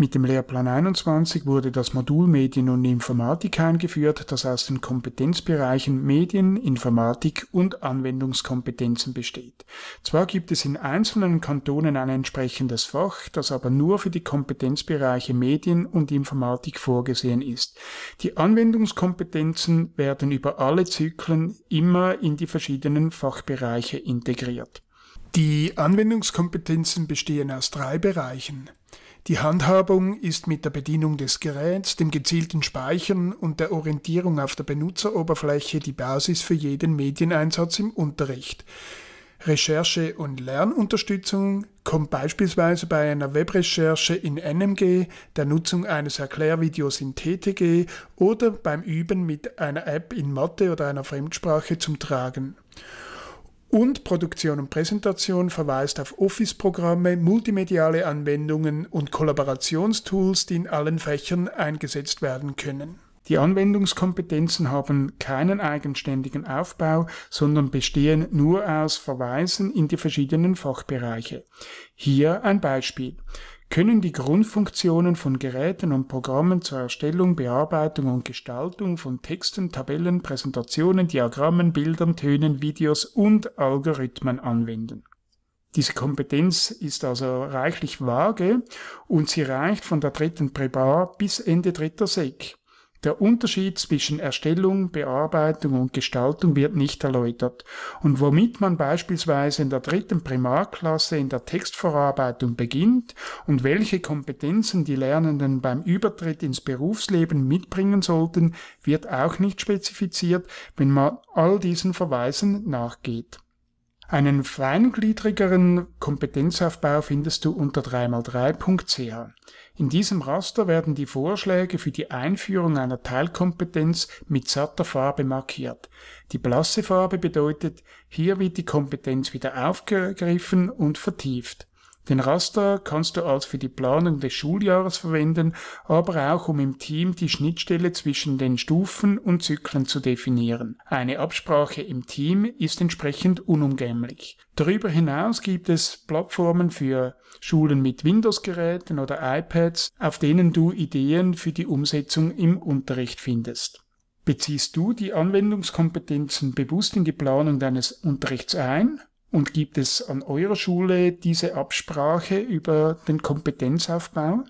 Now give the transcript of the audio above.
Mit dem Lehrplan 21 wurde das Modul Medien und Informatik eingeführt, das aus den Kompetenzbereichen Medien, Informatik und Anwendungskompetenzen besteht. Zwar gibt es in einzelnen Kantonen ein entsprechendes Fach, das aber nur für die Kompetenzbereiche Medien und Informatik vorgesehen ist. Die Anwendungskompetenzen werden über alle Zyklen immer in die verschiedenen Fachbereiche integriert. Die Anwendungskompetenzen bestehen aus drei Bereichen die Handhabung ist mit der Bedienung des Geräts, dem gezielten Speichern und der Orientierung auf der Benutzeroberfläche die Basis für jeden Medieneinsatz im Unterricht. Recherche und Lernunterstützung kommt beispielsweise bei einer Webrecherche in NMG, der Nutzung eines Erklärvideos in TTG oder beim Üben mit einer App in Mathe oder einer Fremdsprache zum Tragen und Produktion und Präsentation verweist auf Office-Programme, multimediale Anwendungen und Kollaborationstools, die in allen Fächern eingesetzt werden können. Die Anwendungskompetenzen haben keinen eigenständigen Aufbau, sondern bestehen nur aus Verweisen in die verschiedenen Fachbereiche. Hier ein Beispiel können die Grundfunktionen von Geräten und Programmen zur Erstellung, Bearbeitung und Gestaltung von Texten, Tabellen, Präsentationen, Diagrammen, Bildern, Tönen, Videos und Algorithmen anwenden. Diese Kompetenz ist also reichlich vage und sie reicht von der dritten Präbar bis Ende dritter Sek. Der Unterschied zwischen Erstellung, Bearbeitung und Gestaltung wird nicht erläutert. Und womit man beispielsweise in der dritten Primarklasse in der Textverarbeitung beginnt und welche Kompetenzen die Lernenden beim Übertritt ins Berufsleben mitbringen sollten, wird auch nicht spezifiziert, wenn man all diesen Verweisen nachgeht. Einen feingliedrigeren Kompetenzaufbau findest du unter 3x3.ch. In diesem Raster werden die Vorschläge für die Einführung einer Teilkompetenz mit satter Farbe markiert. Die blasse Farbe bedeutet, hier wird die Kompetenz wieder aufgegriffen und vertieft. Den Raster kannst du als für die Planung des Schuljahres verwenden, aber auch um im Team die Schnittstelle zwischen den Stufen und Zyklen zu definieren. Eine Absprache im Team ist entsprechend unumgänglich. Darüber hinaus gibt es Plattformen für Schulen mit Windows-Geräten oder iPads, auf denen du Ideen für die Umsetzung im Unterricht findest. Beziehst du die Anwendungskompetenzen bewusst in die Planung deines Unterrichts ein? Und gibt es an eurer Schule diese Absprache über den Kompetenzaufbau?